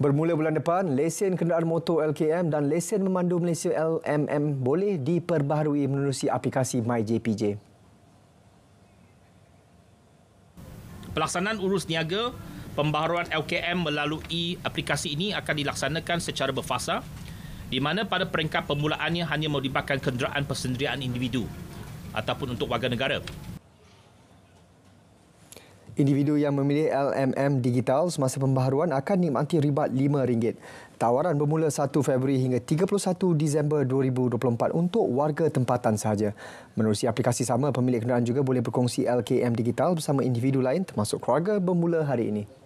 Bermula bulan depan, lesen kenderaan motor LKM dan lesen memandu Malaysia LMM boleh diperbaharui menerusi aplikasi MyJPJ. Pelaksanaan urus niaga, pembaharuan LKM melalui aplikasi ini akan dilaksanakan secara berfasa di mana pada peringkat permulaannya hanya melibatkan kenderaan persendirian individu ataupun untuk warga negara. Individu yang memilih LMM Digital semasa pembaharuan akan nikmati ribat RM5. Tawaran bermula 1 Februari hingga 31 Disember 2024 untuk warga tempatan sahaja. Menerusi aplikasi sama, pemilik kenderaan juga boleh berkongsi LKM Digital bersama individu lain termasuk keluarga bermula hari ini.